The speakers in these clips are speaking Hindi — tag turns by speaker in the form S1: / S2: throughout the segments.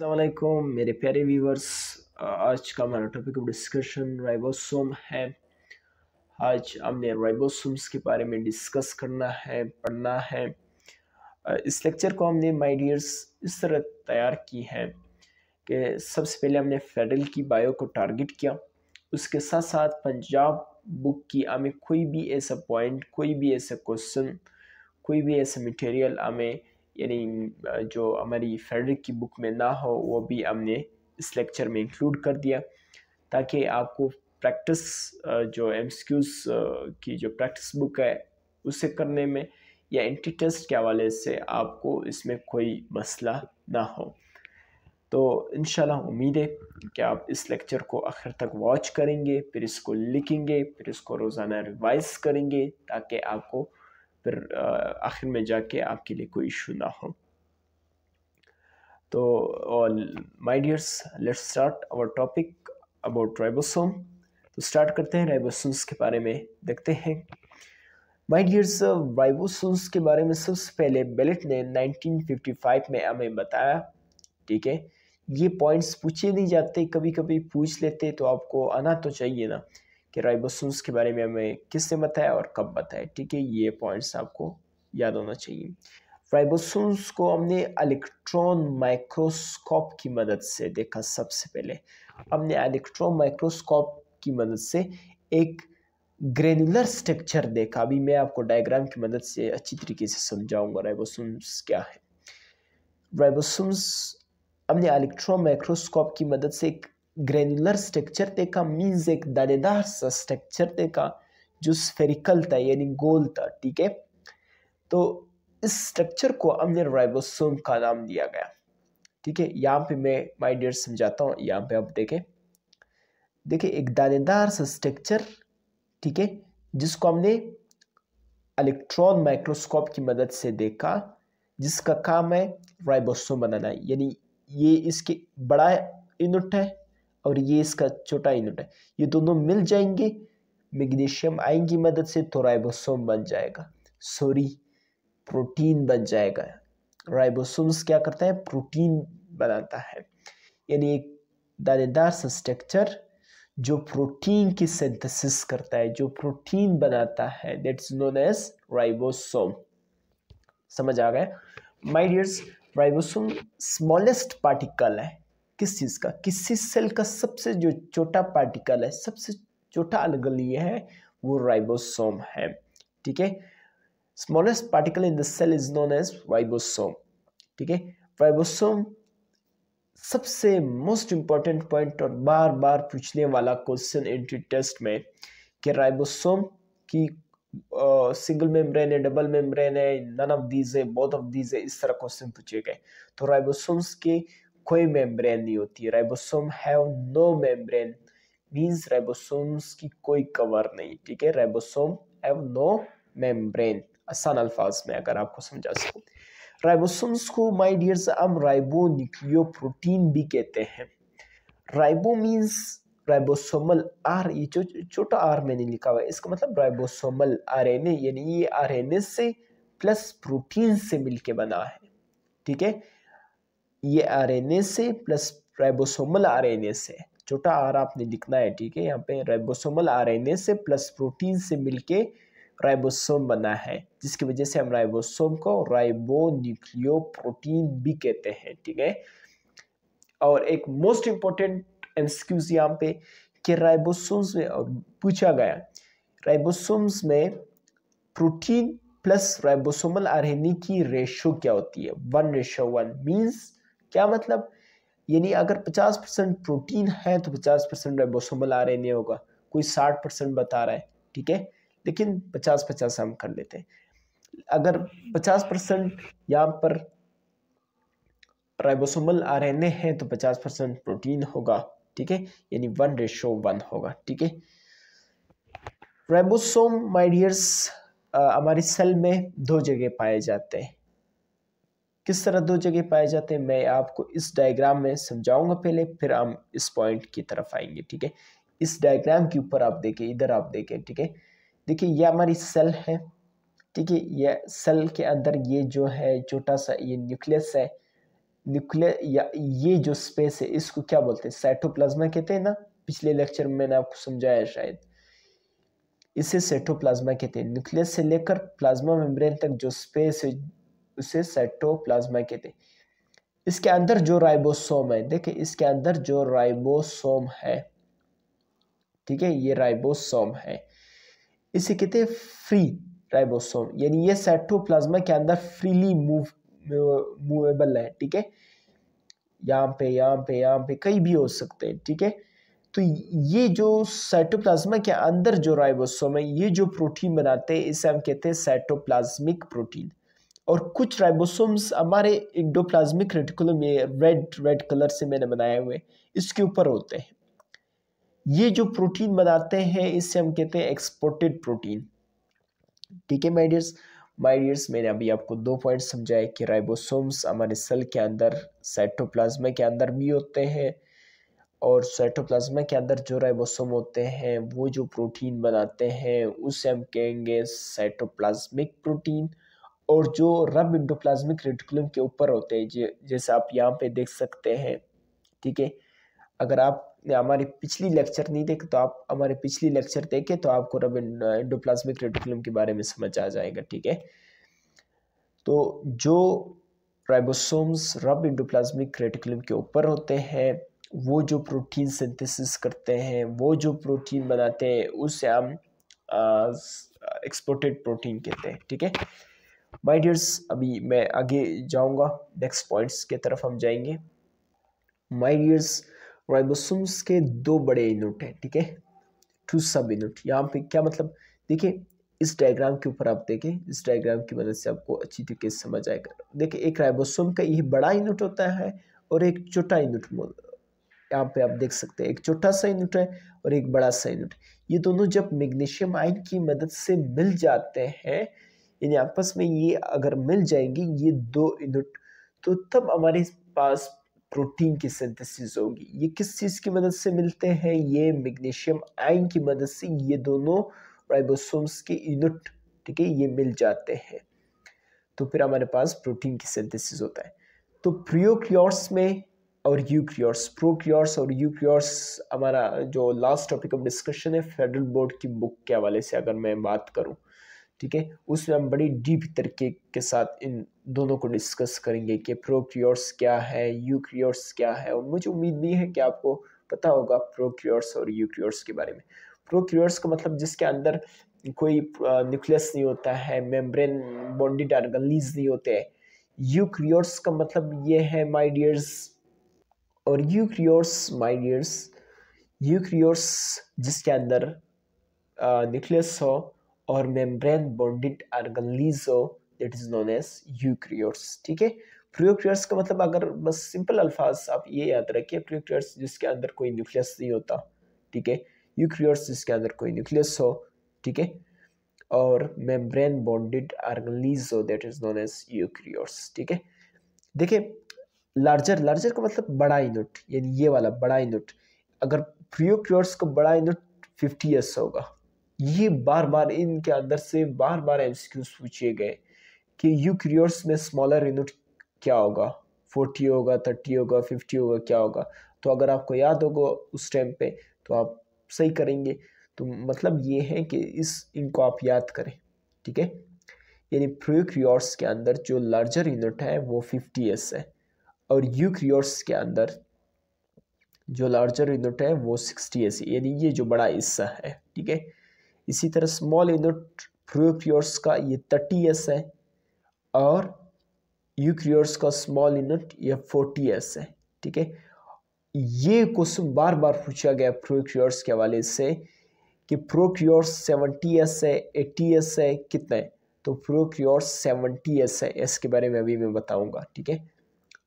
S1: असलकुम मेरे प्यारे व्यूवर्स आज का हमारा टॉपिक ऑफ डिस्कशन राइबोसोम है आज हमने राइबोसोम्स के बारे में डिस्कस करना है पढ़ना है इस लेक्चर को हमने माय डियर्स इस तरह तैयार की है कि सबसे पहले हमने फेडरल की बायो को टारगेट किया उसके साथ साथ पंजाब बुक की हमें कोई भी ऐसा पॉइंट कोई भी ऐसा क्वेश्चन कोई भी ऐसा मटेरियल हमें यानी जो हमारी फेडरिक की बुक में ना हो वो भी हमने इस लेक्चर में इंक्लूड कर दिया ताकि आपको प्रैक्टिस जो एम की जो प्रैक्टिस बुक है उसे करने में या एंट्री टेस्ट के हवाले से आपको इसमें कोई मसला ना हो तो इन उम्मीद है कि आप इस लेक्चर को आखिर तक वॉच करेंगे फिर इसको लिखेंगे फिर इसको रोज़ाना रिवाइज करेंगे ताकि आपको फिर आखिर में जाके आपके लिए कोई इशू ना हो तो my dears let's start our topic about ribosome तो स्टार्ट करते हैं राइबोसोम्स के बारे में देखते हैं माय डियर्स राइबोसोम्स के बारे में सबसे पहले बेलेट ने 1955 में हमें बताया ठीक है ये पॉइंट्स पूछे नहीं जाते कभी कभी पूछ लेते तो आपको आना तो चाहिए ना कि राइबोसोम्स के बारे में हमें किसने बताया और कब बताया ठीक है ये पॉइंट्स आपको याद होना चाहिए राइबोसोम्स को हमने इलेक्ट्रॉन माइक्रोस्कोप की मदद से देखा सबसे पहले हमने इलेक्ट्रॉन माइक्रोस्कोप की मदद से एक ग्रेनुलर स्ट्रक्चर देखा अभी मैं आपको डायग्राम की मदद से अच्छी तरीके से समझाऊंगा राइबोसोम्स क्या है राइबोसोम्स हमने इलेक्ट्रॉन माइक्रोस्कोप की मदद से एक ग्रेनुलर स्ट्रक्चर देखा मीन्स एक दानेदार सा स्ट्रक्चर देखा जो स्फेरिकल था यानी गोल था ठीक है तो इस स्ट्रक्चर को हमने राइबोसोम का नाम दिया गया ठीक है यहाँ पे मैं माय डियर समझाता हूँ यहाँ पे आप देखें देखिए एक दानेदार सा स्ट्रक्चर ठीक है जिसको हमने इलेक्ट्रॉन माइक्रोस्कोप की मदद से देखा जिसका काम है राइबोसोम बनाना यानी ये इसके बड़ा यूनिट है और ये इसका छोटा यूनिट है ये दोनों मिल जाएंगे मैग्नीशियम आयन की मदद से तो राइबोसोम बन जाएगा सॉरी प्रोटीन बन जाएगा राइबोसोम्स क्या करता है प्रोटीन बनाता है यानी एक दानेदार स्ट्रक्चर जो प्रोटीन की सिंथेसिस करता है जो प्रोटीन बनाता है दैट्स नोन एज राइबोसोम समझ आ गया my dears ribosome smallest particle है किस चीज़ का किसी सेल का सबसे जो छोटा पार्टिकल है सबसे छोटा अलगल ये है वो राइबोसोम है ठीक है smallest particle in the cell is known as ribosome ठीक है राइबोसोम सबसे मोस्ट इम्पॉर्टेंट पॉइंट और बार बार पूछने वाला क्वेश्चन एंट्री टेस्ट में कि राइबोसोम की सिंगल मेम्ब्रेन है डबल मेम्ब्रेन है नन ऑफ दीज है बोथ ऑफ दीज है इस तरह क्वेश्चन पूछे गए तो राइबोसोम्स के कोई मेम्ब्रेन नहीं होती ribosome have no membrane means ribosomes की कोई कवर नहीं ठीक है राइबोसोम हैव नो मेम्ब्रेन आसान अल्फाज में अगर आपको समझा सकूं राइबोसोम्स को माय डियर्स हम राइबो न्यूक्लियो प्रोटीन भी कहते हैं राइबो मींस राइबोसोमल आर ये जो छोटा आर मैंने लिखा हुआ है इसका मतलब राइबोसोमल आरएनए यानी ये आरएनए से प्लस प्रोटीन से मिलके बना है ठीक है ये आरएनए से प्लस राइबोसोमल आरएनए से छोटा आर आपने लिखना है ठीक है यहाँ पे राइबोसोमल आरएनए से प्लस प्रोटीन से मिलके राइबोसोम बना है जिसकी वजह से हम राइबोसोम को राइबो न्यूक्लियो प्रोटीन भी कहते हैं ठीक है और एक मोस्ट इम्पोर्टेंट एक्सक्यूज यहाँ पे कि राइबोसोम्स में और पूछा गया राइबोसोम्स में प्रोटीन प्लस राइबोसोमल आरएनए की रेशो क्या होती है वन रेशो वन मीन्स क्या मतलब यानी अगर 50 परसेंट प्रोटीन है तो 50 परसेंट रेबोसोमल आ रहे होगा कोई 60 परसेंट बता रहा है ठीक है लेकिन 50 50 हम कर लेते हैं अगर 50 परसेंट यहाँ पर रेबोसोमल आ रहे हैं तो 50 परसेंट प्रोटीन होगा ठीक है यानी वन रेशो वन होगा ठीक है रेबोसोम माइडियर्स हमारी सेल में दो जगह पाए जाते हैं किस तरह दो जगह पाए जाते हैं मैं आपको इस डायग्राम में समझाऊंगा पहले फिर हम इस पॉइंट की तरफ आएंगे ठीक है इस डायग्राम के ऊपर आप देखें इधर आप देखें ठीक है देखिए ये हमारी सेल है ठीक है ये सेल के अंदर ये जो है छोटा सा ये न्यूक्लियस है न्यूक्लियस या ये जो स्पेस है इसको क्या बोलते हैं साइटोप्लाज्मा कहते हैं ना पिछले लेक्चर में मैंने आपको समझाया शायद इसे सेटोप्लाज्मा कहते हैं न्यूक्लियस से लेकर प्लाज्मा मेम्ब्रेन तक जो स्पेस है उसे सेटोप्लाज्मा कहते हैं इसके अंदर जो राइबोसोम है देखिए इसके अंदर जो राइबोसोम है ठीक है ये राइबोसोम है इसे कहते हैं फ्री राइबोसोम यानी ये सेटोप्लाज्मा के अंदर फ्रीली मूव मूवेबल है ठीक है यहाँ पे यहाँ पे यहाँ पे कहीं भी हो सकते हैं ठीक है तो ये जो साइटोप्लाज्मा के अंदर जो राइबोसोम है ये जो प्रोटीन बनाते हैं इसे हम कहते हैं साइटोप्लाज्मिक प्रोटीन और कुछ राइबोसोम्स हमारे इंडोप्लाज्मिक रेटिकुलम में रेड रेड कलर से मैंने बनाए हुए इसके ऊपर होते हैं ये जो प्रोटीन बनाते हैं इससे हम कहते हैं एक्सपोर्टेड प्रोटीन ठीक है माइडियर्स माइडियर्स मैंने अभी आपको दो पॉइंट समझाए कि राइबोसोम्स हमारे सेल के अंदर साइटोप्लाज्मा के अंदर भी होते हैं और साइटोप्लाज्मा के अंदर जो राइबोसोम होते हैं वो जो प्रोटीन बनाते हैं उसे हम कहेंगे साइटोप्लाज्मिक प्रोटीन और जो रब इंडोप्लाज्मिक रेटिकुलम के ऊपर होते हैं जैसे आप यहाँ पे देख सकते हैं ठीक है अगर आप हमारी पिछली लेक्चर नहीं देखे तो आप हमारे पिछली लेक्चर देखें तो आपको रब इंडोप्लाज्मिक रेटिकुलम के बारे में समझ आ जाएगा ठीक है तो जो राइबोसोम्स रब इंडोप्लाज्मिक रेटिकुलम के ऊपर होते हैं वो जो प्रोटीन सिंथेसिस करते हैं वो जो प्रोटीन बनाते हैं उसे हम एक्सपोर्टेड प्रोटीन कहते हैं ठीक है माई डियर्स अभी मैं आगे जाऊंगा नेक्स्ट पॉइंट्स के तरफ हम जाएंगे माई डियर्स राइबोसोम्स के दो बड़े यूनिट हैं ठीक है टू सब यूनिट यहाँ पे क्या मतलब देखिए इस डायग्राम के ऊपर आप देखें इस डायग्राम की मदद से आपको अच्छी तरीके से समझ आएगा देखिए एक राइबोसोम का ये बड़ा यूनिट होता है और एक छोटा यूनिट यहाँ पे आप देख सकते हैं एक छोटा सा यूनिट है और एक बड़ा सा यूनिट ये दोनों जब मैग्नीशियम आयन की मदद से मिल जाते हैं यानी आपस में ये अगर मिल जाएंगी ये दो यूनिट तो तब हमारे पास प्रोटीन की सिंथेसिस होगी ये किस चीज़ की मदद से मिलते हैं ये मैग्नीशियम आयन की मदद से ये दोनों राइबोसोम्स के यूनिट ठीक है ये मिल जाते हैं तो फिर हमारे पास प्रोटीन की सिंथेसिस होता है तो प्रियोक्रियोर्स में और यूक्रियोर्स प्रोक्रियोर्स और यूक्रियोर्स हमारा जो लास्ट टॉपिक ऑफ डिस्कशन है फेडरल बोर्ड की बुक के हवाले से अगर मैं बात करूँ ठीक है उसमें हम बड़ी डीप तरीके के साथ इन दोनों को डिस्कस करेंगे कि प्रोक्रियोर्स क्या है यूक्रियोर्स क्या है और मुझे उम्मीद भी है कि आपको पता होगा प्रोक्रियोर्स और यूक्रियोर्स के बारे में प्रोक्रियोर्स का मतलब जिसके अंदर कोई न्यूक्लियस नहीं होता है मेम्ब्रेन बॉन्डी आर्गनीज नहीं होते हैं यूक्रियोर्स का मतलब ये है माइडियर्स डियर्स और यूक्रियोर्स माइडियर्स डियर्स यूक्रियोर्स जिसके अंदर न्यूक्लियस हो और मेम्ब्रेन बॉन्डेड आर्गनलीजो that is known as eukaryotes ठीक है प्रियोक्रियर्स का मतलब अगर बस सिंपल अल्फाज आप ये याद रखिए प्रियोक्रियर्स जिसके अंदर कोई न्यूक्लियस नहीं होता ठीक है यूक्रियोट्स जिसके अंदर कोई न्यूक्लियस हो ठीक है और membrane bonded organelles that is known as eukaryotes ठीक है देखिए लार्जर लार्जर का मतलब बड़ा इनट यानी ये वाला बड़ा इनट अगर प्रियोक्रियोट्स का बड़ा इनट फिफ्टी ईयर्स होगा ये बार बार इनके अंदर से बार बार एमसीक्यूज पूछे गए कि यूक्रियोट्स में स्मॉलर यूनिट क्या होगा फोर्टी होगा थर्टी होगा फिफ्टी होगा क्या होगा तो अगर आपको याद होगा उस टाइम पे तो आप सही करेंगे तो मतलब ये है कि इस इनको आप याद करें ठीक है यानी प्रोक्रियोट्स के अंदर जो लार्जर यूनिट है वो फिफ्टी एस है और यूक्रियोट्स के अंदर जो लार्जर यूनिट है वो सिक्सटी एस यानी ये जो बड़ा हिस्सा है ठीक है इसी तरह स्मॉल यूनिट प्रोक्रियोर्स का ये थर्टी एस है और यूक्रियोर्स का स्मॉल यूनिट ये फोर्टी एस है ठीक है ये क्वेश्चन बार बार पूछा गया प्रोक्रियोर्स के हवाले से कि प्रोक्योर्स सेवनटी एस है एट्टी एस है कितना है तो प्रोक्रियोर्स सेवनटी एस है एस के बारे में अभी मैं बताऊंगा ठीक है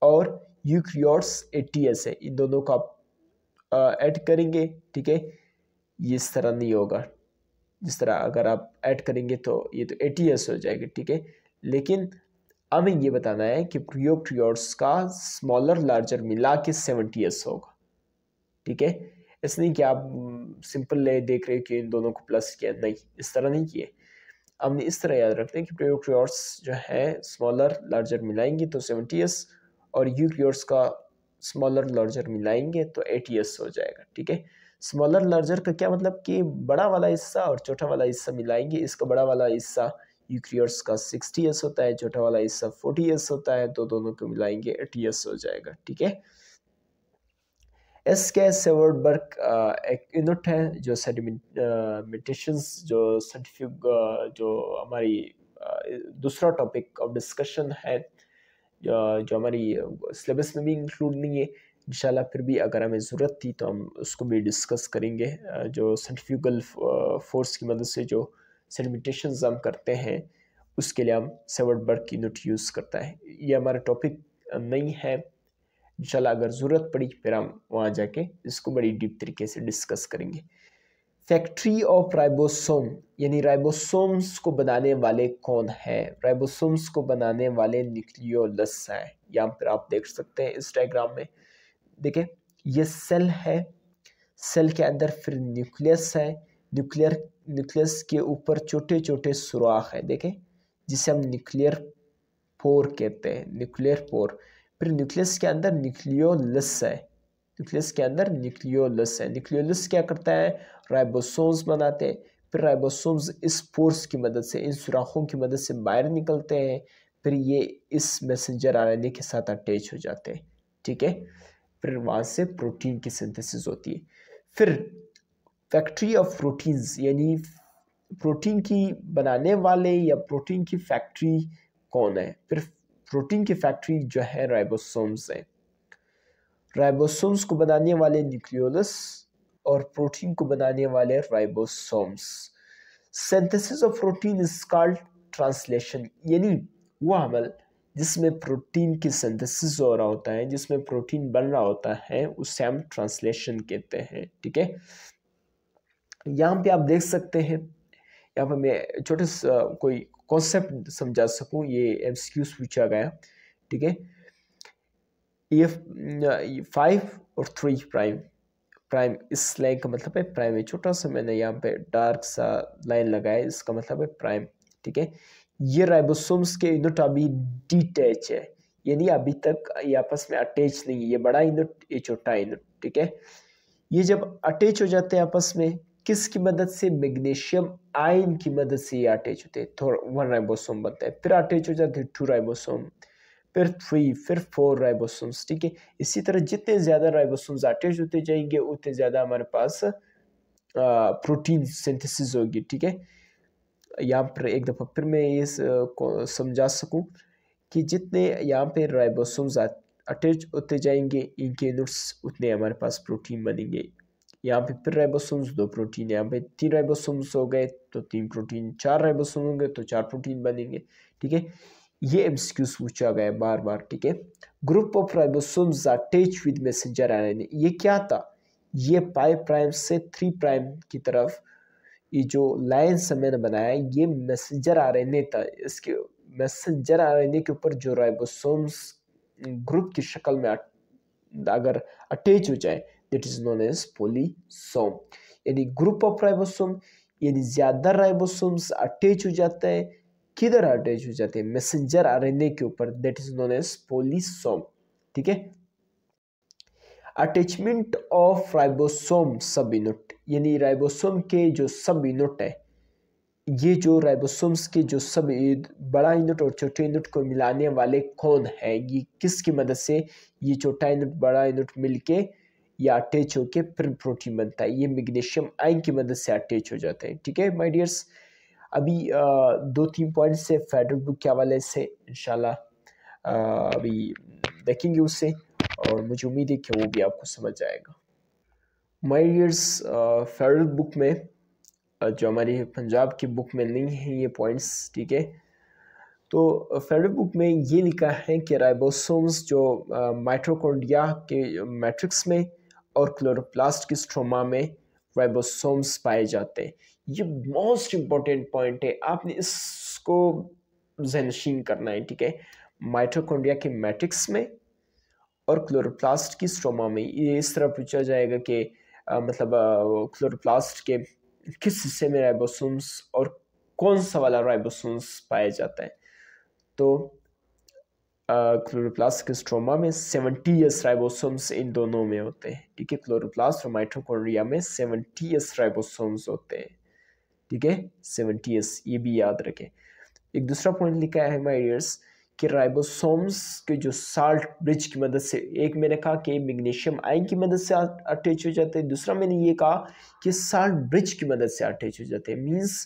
S1: और यूक्रियोर्स एट्टी एस है इन दोनों का आप ऐड करेंगे ठीक है ये इस तरह नहीं होगा जिस तरह अगर आप ऐड करेंगे तो ये तो एटी हो जाएगी ठीक है लेकिन हमें ये बताना है कि प्रियोक्ट्रियोर्स का स्मॉलर लार्जर मिला के सेवेंटी होगा ठीक है ऐसा नहीं कि आप सिंपल ले देख रहे हो कि इन दोनों को प्लस किया नहीं इस तरह नहीं किए हमने इस तरह याद रखते हैं कि प्रियोक्रियोर्स जो है स्मॉलर लार्जर मिलाएंगे तो सेवेंटी और यूक्रियोर्स का स्मॉलर लार्जर मिलाएंगे तो एटी हो जाएगा ठीक है स्मॉलर लार्जर का क्या मतलब कि बड़ा वाला हिस्सा और छोटा वाला हिस्सा मिलाएंगे इसका बड़ा वाला हिस्सा यूक्रियर्स का सिक्सटी एस होता है छोटा वाला हिस्सा फोर्टी एस होता है तो दोनों को मिलाएंगे एटी एस हो जाएगा ठीक है एस के सेवर्डबर्ग एक यूनिट है जो सेडिमेंटेशंस जो साइंटिफिक जो हमारी दूसरा टॉपिक ऑफ डिस्कशन है जो हमारी सिलेबस में भी इंक्लूड नहीं है इंशाल्लाह फिर भी अगर हमें ज़रूरत थी तो हम उसको भी डिस्कस करेंगे जो सेंट्रीफ्यूगल फोर्स की मदद से जो सेडिमेंटेशन हम करते हैं उसके लिए हम सेवर्ड बर्ग की यूनिट यूज़ करता है ये हमारा टॉपिक नहीं है इंशाल्लाह अगर ज़रूरत पड़ी फिर हम वहाँ जाके इसको बड़ी डीप तरीके से डिस्कस करेंगे फैक्ट्री ऑफ राइबोसोम यानी राइबोसोम्स को बनाने वाले कौन है राइबोसोम्स को बनाने वाले न्यूक्लियोलस हैं यहाँ फिर आप देख सकते हैं इस डायग्राम में देखें ये सेल है सेल के अंदर फिर न्यूक्लियस है न्यूक्लियर न्यूक्लियस के ऊपर छोटे छोटे सुराख है देखें जिसे हम न्यूक्लियर पोर कहते हैं न्यूक्लियर पोर फिर न्यूक्लियस के अंदर न्यूक्लियोलस है न्यूक्लियस के अंदर न्यूक्लियोलस है न्यूक्लियोलस क्या करता है राइबोसोम्स बनाते हैं फिर राइबोसोम्स इस पोर्स की मदद से इन सुराखों की मदद से बाहर निकलते हैं फिर ये इस मैसेंजर आर के साथ अटैच हो जाते हैं ठीक है फिर वहाँ से प्रोटीन की सिंथेसिस होती है फिर फैक्ट्री ऑफ प्रोटीन्स यानी प्रोटीन की बनाने वाले या प्रोटीन की फैक्ट्री कौन है फिर प्रोटीन की फैक्ट्री जो है राइबोसोम्स है राइबोसोम्स को बनाने वाले न्यूक्लियोलस और प्रोटीन को बनाने वाले ribosomes synthesis of protein is called translation यानी वो अमल जिसमें प्रोटीन की सिंथेसिस हो रहा होता है जिसमें प्रोटीन बन रहा होता है उसे हम ट्रांसलेशन कहते हैं ठीक है यहाँ पे आप देख सकते हैं यहाँ पे मैं छोटे कोई कॉन्सेप्ट समझा सकूँ ये एमसीक्यूज पूछा गया ठीक है ये फाइव और थ्री प्राइम प्राइम इस लाइन का मतलब है प्राइम है छोटा सा मैंने यहाँ पे डार्क सा लाइन लगाया इसका मतलब है प्राइम ठीक है ये राइबोसोम्स के यूनिट अभी डिटैच है यानी अभी तक ये आपस में अटैच नहीं है ये बड़ा यूनिट ये छोटा यूनिट ठीक है ये जब अटैच हो जाते हैं आपस में किसकी मदद से मैग्नीशियम आयन की मदद से ये अटैच होते हैं थोड़ा वन राइबोसोम बनता है फिर अटैच हो जाते हैं टू राइबोसोम फिर थ्री फिर फोर राइबोसोम्स ठीक है इसी तरह जितने ज़्यादा राइबोसोम्स अटैच होते जाएंगे उतने ज़्यादा हमारे पास प्रोटीन सिंथेसिस होगी ठीक है यहाँ पर एक दफ़ा फिर मैं ये समझा सकूँ कि जितने यहाँ पे राइबोसोम्स अटैच होते जाएंगे इनके यूनिट्स उतने हमारे पास प्रोटीन बनेंगे यहाँ पे फिर राइबोसोम्स दो प्रोटीन यहाँ पे तीन राइबोसोम्स हो गए तो तीन प्रोटीन चार राइबोसोम होंगे तो चार प्रोटीन बनेंगे ठीक है ये एम्सक्यूज पूछा गया बार बार ठीक है group of ribosomes attach with messenger RNA ये क्या था ये फाइव प्राइम से थ्री प्राइम की तरफ ये जो लाइन्स मैंने बनाया है ये मैसेंजर आर एन ए था इसके मैसेंजर आर एन ए के ऊपर जो राइबोसोम्स ग्रुप की शक्ल में अगर अटैच हो जाए that is known as polysome यानी ग्रुप ऑफ राइबोसोम यानी ज़्यादा राइबोसोम्स अटैच हो जाते हैं किधर अटैच हो जाते हैं मैसेंजर आर एन ए के ऊपर that is known as polysome ठीक है attachment of ribosome sub unit यानी राइबोसोम के जो सब यूनिट है ये जो राइबोसोम्स के जो सब बड़ा यूनिट और छोटे यूनिट को मिलाने वाले कौन है ये किसकी मदद से ये छोटा यूनिट बड़ा यूनिट मिलके या अटैच होके फिर प्रोटीन बनता है ये मैग्नीशियम आयन की मदद से अटैच हो जाते हैं ठीक है माई डियर्स अभी आ, दो तीन पॉइंट से फेडरल बुक के हवाले से इंशाल्लाह अभी देखेंगे उससे और मुझे उम्मीद है कि वो भी आपको समझ आएगा माई ईयर्स फेडरल बुक में uh, जो हमारी पंजाब की बुक में नहीं है ये पॉइंट्स ठीक है तो फेडरल uh, बुक में ये लिखा है कि राइबोसोम्स जो माइट्रोकोंडिया के मैट्रिक्स में और क्लोरोप्लास्ट की स्ट्रोमा में राइबोसोम्स पाए जाते हैं ये मोस्ट इम्पॉर्टेंट पॉइंट है आपने इसको जहनशीन करना है ठीक है माइट्रोकोंडिया के मैट्रिक्स में और क्लोरोप्लास्ट की स्ट्रोमा में ये इस तरह पूछा जाएगा कि मतलब क्लोरोप्लास्ट के किस हिस्से में राइबोसोम्स और कौन सा वाला राइबोसोम्स पाया जाता है तो क्लोरोप्लास्ट के स्ट्रोमा में सेवेंटी एस राइबोसोम्स इन दोनों में होते हैं ठीक है क्लोरोप्लास्ट और माइट्रोकोरिया में सेवेंटी एस राइबोसोम्स होते हैं ठीक है सेवनटी एस ये भी याद रखें एक दूसरा पॉइंट लिखा है माई कि राइबोसोम्स के जो साल्ट ब्रिज की मदद से एक मैंने कहा कि मैग्नीशियम आयन की मदद से अटैच हो जाते हैं दूसरा मैंने ये कहा कि साल्ट ब्रिज की मदद से अटैच हो जाते हैं मीन्स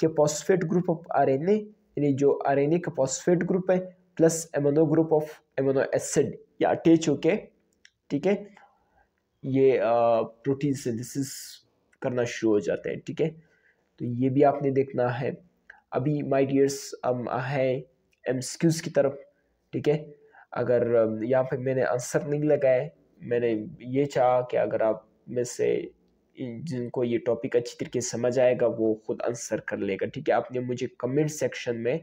S1: के phosphate group of R N यानी जो आर एन ए का पॉस्फेट ग्रुप है plus amino group of amino acid ये अटैच होके ठीक है ये प्रोटीन सिंथेसिस करना शुरू हो जाते हैं ठीक है तो ये भी आपने देखना है अभी माई डियर्स है एम की तरफ ठीक है अगर यहाँ पे मैंने आंसर नहीं लगाए मैंने ये चाहा कि अगर आप में से जिनको ये टॉपिक अच्छी तरीके से समझ आएगा वो खुद आंसर कर लेगा ठीक है आपने मुझे कमेंट सेक्शन में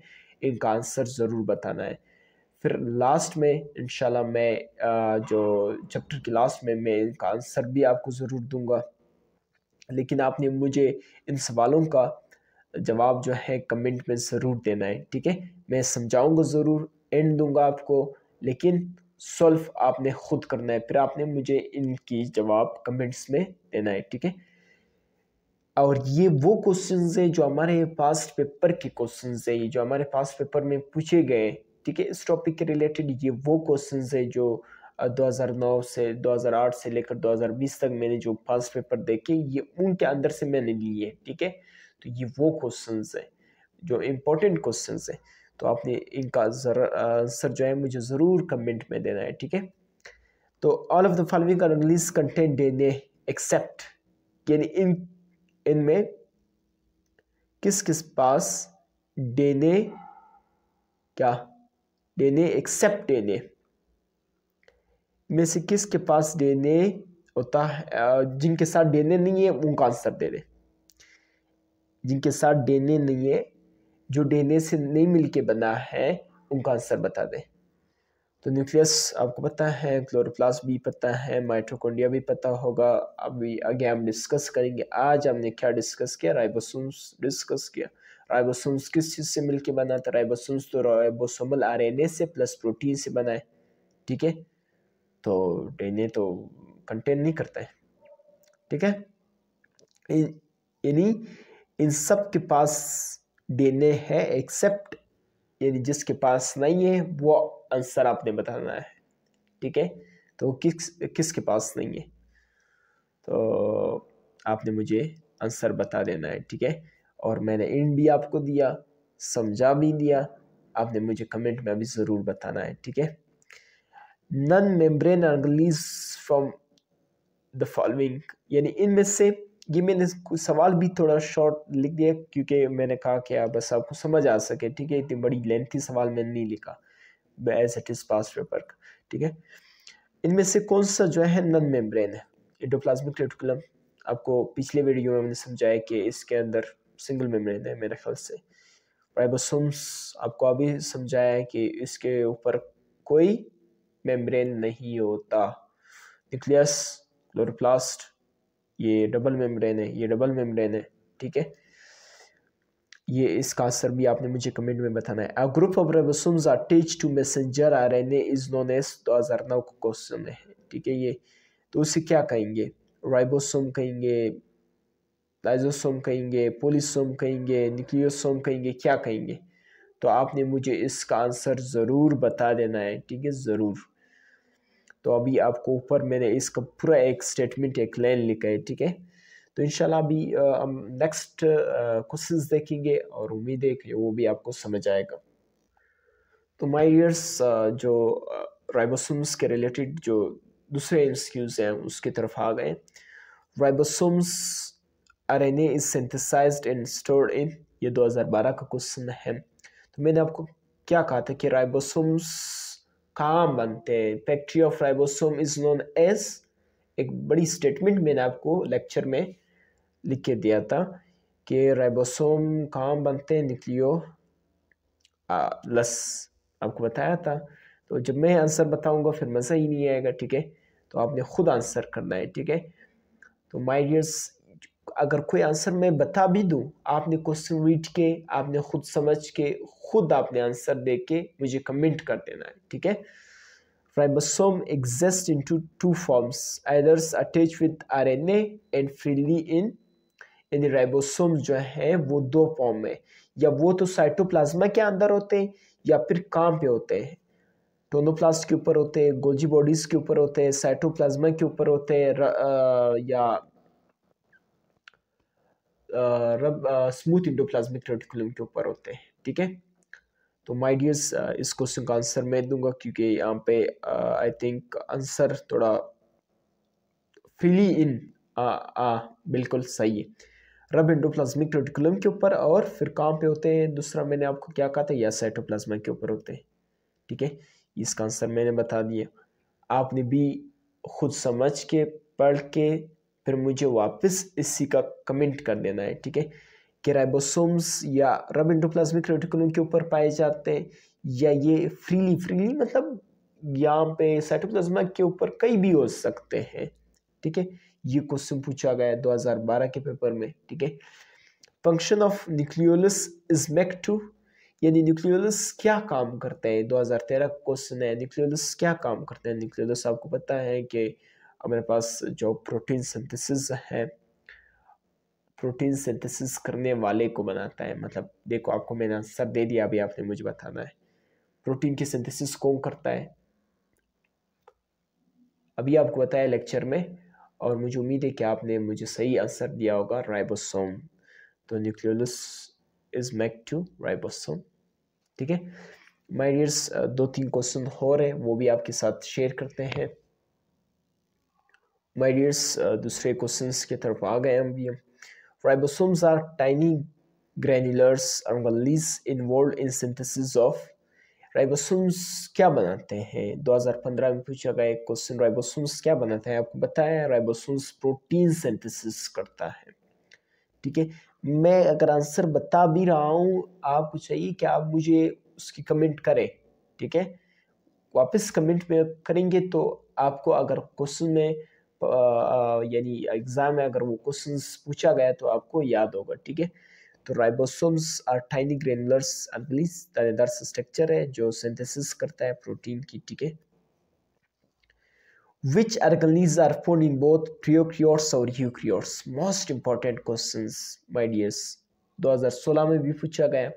S1: इनका आंसर ज़रूर बताना है फिर लास्ट में इनशाला मैं जो चैप्टर की लास्ट में मैं इनका आंसर भी आपको ज़रूर दूंगा लेकिन आपने मुझे इन सवालों का जवाब जो है कमेंट में ज़रूर देना है ठीक है मैं समझाऊंगा ज़रूर एंड दूंगा आपको लेकिन सॉल्व आपने खुद करना है फिर आपने मुझे इनकी जवाब कमेंट्स में देना है ठीक है और ये वो क्वेश्चन है जो हमारे पास्ट पेपर के क्वेश्चन है ये जो हमारे पास्ट पेपर में पूछे गए ठीक है इस टॉपिक के रिलेटेड ये वो क्वेश्चन है जो 2009 से 2008 से लेकर 2020 तक मैंने जो पास्ट पेपर देखे ये उनके अंदर से मैंने लिए ठीक है तो ये वो क्वेश्चन हैं जो इम्पोर्टेंट क्वेश्चन हैं तो आपने इनका आंसर जो है मुझे ज़रूर कमेंट में देना है ठीक है तो ऑल ऑफ द फॉलोइंग का कंटेंट देने एक्सेप्ट यानी इन इनमें किस किस पास देने क्या देने एक्सेप्ट देने में से किसके पास देने होता है जिनके साथ देने नहीं है उनका आंसर देने जिनके साथ डेने नहीं है जो डेने से नहीं मिलके बना है उनका आंसर बता दें तो न्यूक्लियस आपको पता है क्लोरोप्लास्ट भी पता है माइट्रोकोंडिया भी पता होगा अभी आगे हम डिस्कस करेंगे आज हमने क्या डिस्कस किया राइबोसोम्स डिस्कस किया राइबोसोम्स किस चीज़ से मिलके बना था राइबोसोम्स तो राइबोसोमल आरएनए से प्लस प्रोटीन से बना है ठीक है तो डेने तो कंटेन नहीं करता है ठीक है यानी इन सब के पास डीएनए है एक्सेप्ट यानी जिसके पास नहीं है वो आंसर आपने बताना है ठीक है तो किस किसके पास नहीं है तो आपने मुझे आंसर बता देना है ठीक है और मैंने इन भी आपको दिया समझा भी दिया आपने मुझे कमेंट में अभी ज़रूर बताना है ठीक है none membrane are release from the following यानी इनमें से ये मैंने सवाल भी थोड़ा शॉर्ट लिख दिया क्योंकि मैंने कहा कि आप बस आपको समझ आ सके ठीक है इतनी बड़ी लेंथी सवाल मैंने नहीं लिखा as it is past paper का ठीक है इनमें से कौन सा जो है नन मेम्ब्रेन है इंडोप्लाज्मिक रेटिकुलम आपको पिछले वीडियो में मैंने समझाया कि इसके अंदर सिंगल मेम्ब्रेन है मेरे ख्याल से राइबोसोम्स आपको अभी समझाया है कि इसके ऊपर कोई मेम्ब्रेन नहीं होता न्यूक्लियस क्लोरोप्लास्ट ये डबल मेम्ब्रेन है ये डबल मेम्ब्रेन है ठीक है ये इसका असर भी आपने मुझे कमेंट में बताना है a group of ribosomes are attach to messenger RNA is known as नौ का क्वेश्चन है ठीक है ये तो उसे क्या कहेंगे राइबोसोम कहेंगे लाइजोसोम कहेंगे पोलिसोम कहेंगे न्यूक्लियोसोम कहेंगे क्या कहेंगे तो आपने मुझे इसका आंसर ज़रूर बता देना है ठीक है ज़रूर तो अभी आपको ऊपर मैंने इसका पूरा एक स्टेटमेंट एक लाइन लिखा है ठीक है तो इंशाल्लाह अभी हम नेक्स्ट क्वेश्चंस देखेंगे और उम्मीद है कि वो भी आपको समझ आएगा तो माय ईयर्स जो राइबोसोम्स के रिलेटेड जो दूसरे एमसीक्यूज हैं उसकी तरफ आ गए ribosomes an as synthesized in stored in ये 2012 का क्वेश्चन है तो मैंने आपको क्या कहा था कि राइबोसोम्स काम बनते हैं factory of ribosome is known as एक बड़ी स्टेटमेंट मैंने आपको लेक्चर में लिख के दिया था कि राइबोसोम काम बनते हैं निकलियो लस आपको बताया था तो जब मैं आंसर बताऊंगा फिर मज़ा ही नहीं आएगा ठीक है तो आपने खुद आंसर करना है ठीक है तो माइडियर्स अगर कोई आंसर मैं बता भी दूं आपने क्वेश्चन रीड के आपने खुद समझ के खुद आपने आंसर दे के मुझे कमेंट कर देना है ठीक है ribosome exist in two two forms eithers attach with RNA and freely in यानी राइबोसोम जो है वो दो फॉर्म में या वो तो साइटोप्लाज्मा के अंदर होते हैं या फिर काम पे होते हैं टोनोप्लास्ट के ऊपर होते हैं गोजी बॉडीज के ऊपर होते हैं साइटोप्लाज्मा के ऊपर होते हैं या रब स्मूथ इंडोप्लाज्मिक रेटिकुलम के ऊपर होते हैं ठीक है तो माय डियर्स इस क्वेश्चन का आंसर मैं दूंगा क्योंकि यहाँ पे आई थिंक आंसर थोड़ा फिली इन आ, आ, बिल्कुल सही है रब इंडोप्लाज्मिक रेटिकुलम के ऊपर और फिर कहाँ पे होते हैं दूसरा मैंने आपको क्या कहा था या साइटोप्लाज्मा के ऊपर होते हैं ठीक है इसका आंसर मैंने बता दिया आपने भी खुद समझ के पढ़ के फिर मुझे वापस इसी का कमेंट कर देना है ठीक है कि राइबोसोम्स या रब इंडोप्लाज्मिक रेटिकुलम के ऊपर पाए जाते हैं या ये फ्रीली फ्रीली मतलब यहाँ पे साइटोप्लाज्मा के ऊपर कई भी हो सकते हैं ठीक है ये क्वेश्चन पूछा गया है 2012 के पेपर में ठीक है function of nucleolus is make to यानी न्यूक्लियोलस क्या काम करते हैं 2013 क्वेश्चन है न्यूक्लियोलस क्या काम करते हैं न्यूक्लियोलस आपको पता है कि हमारे पास जो प्रोटीन सिंथेसिस है प्रोटीन सिंथेसिस करने वाले को बनाता है मतलब देखो आपको मैंने आंसर दे दिया अभी आपने मुझे बताना है प्रोटीन की सिंथेसिस कौन करता है अभी आपको बताया लेक्चर में और मुझे उम्मीद है कि आपने मुझे सही आंसर दिया होगा राइबोसोम तो nucleolus is make to ribosome ठीक है माय डियर्स दो तीन क्वेश्चन हो हैं वो भी आपके साथ शेयर करते हैं माय डियर्स uh, दूसरे क्वेश्चन की तरफ आ गए हम भी ribosomes are tiny granulars organelles involve in synthesis of ribosomes क्या बनाते हैं 2015 में पूछा गया एक क्वेश्चन राइबोसोम्स क्या बनाते हैं आपको बताया राइबोसोम्स प्रोटीन सिंथेसिस करता है ठीक है मैं अगर आंसर बता भी रहा हूँ आप चाहिए कि आप मुझे उसकी कमेंट करें ठीक है वापस कमेंट में करेंगे तो आपको अगर क्वेश्चन में यानी एग्ज़ाम में अगर वो क्वेश्चन पूछा गया तो आपको याद होगा ठीक है तो ribosomes are tiny granulars organelles दानेदार स्ट्रक्चर है जो सिंथेसिस करता है प्रोटीन की ठीक है which organelles are found in both prokaryotes और eukaryotes most important questions my dears 2016 में भी पूछा गया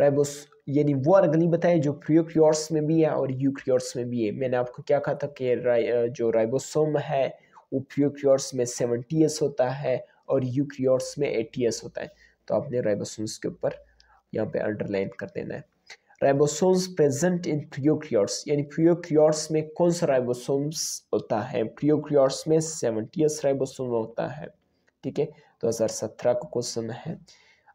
S1: राइबोस यानी वो अर्ग नहीं बताए जो प्रियोक्रियोर्स में भी है और यूक्रियोर्स में भी है मैंने आपको क्या कहा था कि राइ, जो राइबोसोम है वो प्रियोक्रियोर्स में सेवन होता है और यूक्रियोर्स में एटीएस होता है तो आपने राइबोसोम्स के ऊपर यहाँ पे अंडरलाइन कर देना है राइबोसोम्स प्रेजेंट इन प्रियोक्रियोर्स यानी प्रियोक्रियोर्स में कौन सा राइबोसोम्स होता है प्रियोक्रियोर्स में सेवनटीएस राइबोसोम होता है ठीक है 2017 का क्वेश्चन है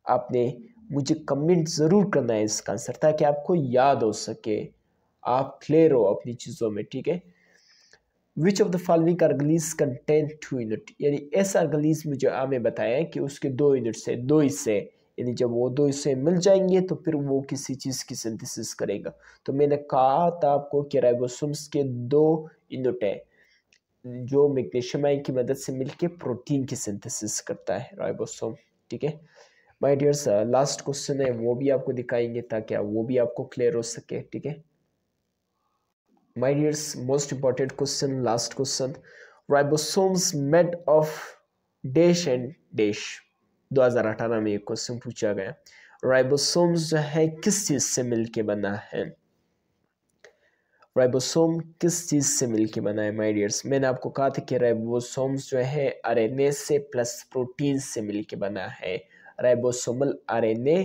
S1: आपने मुझे कमेंट ज़रूर करना है इसका आंसर ताकि आपको याद हो सके आप क्लियर हो अपनी चीज़ों में ठीक है which of the following organelles contain two unit यानी ऐसा अर्गलीज मुझे जो हमें बताया कि उसके दो यूनिट्स है दो हिस्से यानी जब वो दो हिस्से मिल जाएंगे तो फिर वो किसी चीज़ की सिंथेसिस करेगा तो मैंने कहा था आपको कि राइबोसोम्स के दो यूनिट है जो मैग्नीशियम आयन की मदद से मिलके प्रोटीन की सिंथेसिस करता है राइबोसोम ठीक है माय डियर्स लास्ट क्वेश्चन है वो भी आपको दिखाएंगे ताकि वो भी आपको क्लियर हो सके ठीक है my dears most important question last question ribosomes made of dash and हजार 2018 में एक क्वेश्चन पूछा गया राइबोसोम्स जो है किस चीज़ से मिलके बना है राइबोसोम किस चीज़ से मिलके बना है माय डियर्स मैंने आपको कहा था कि राइबोसोम्स जो है आरएनए से प्लस प्रोटीन से मिलके बना है ribosomal RNA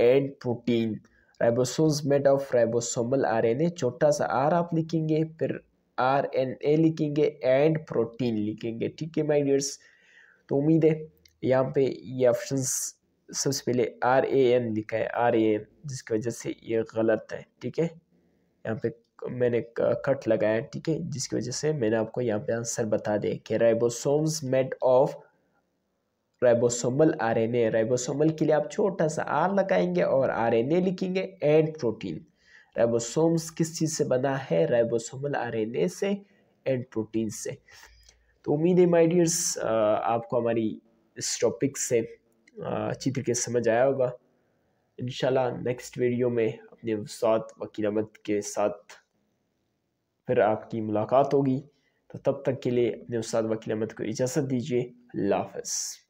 S1: and protein ribosomes made of ribosomal RNA छोटा सा आर आप लिखेंगे फिर आर एन ए लिखेंगे एंड प्रोटीन लिखेंगे ठीक है माय डियर्स तो उम्मीद है यहाँ पे ये ऑप्शन सबसे पहले आर ए एन लिखा है आर ए एन जिसकी वजह से ये गलत है ठीक है यहाँ पे मैंने कट लगाया ठीक है जिसकी वजह से मैंने आपको यहाँ पे आंसर बता दिया कि ribosomes made of ribosomal RNA ribosomal के लिए आप छोटा सा आर लगाएंगे और आरएनए लिखेंगे एंड प्रोटीन राइबोसोम्स किस चीज़ से बना है राइबोसोमल आरएनए से एंड प्रोटीन से तो उम्मीद है माय डियर्स आपको हमारी इस टॉपिक से अच्छी तरीके से समझ आया होगा इन नेक्स्ट वीडियो में अपने साथ वकील अहमद के साथ फिर आपकी मुलाकात होगी तो तब तक के लिए अपने उस्ताद वकील अहमद को इजाज़त दीजिए अल्लाह हाफ़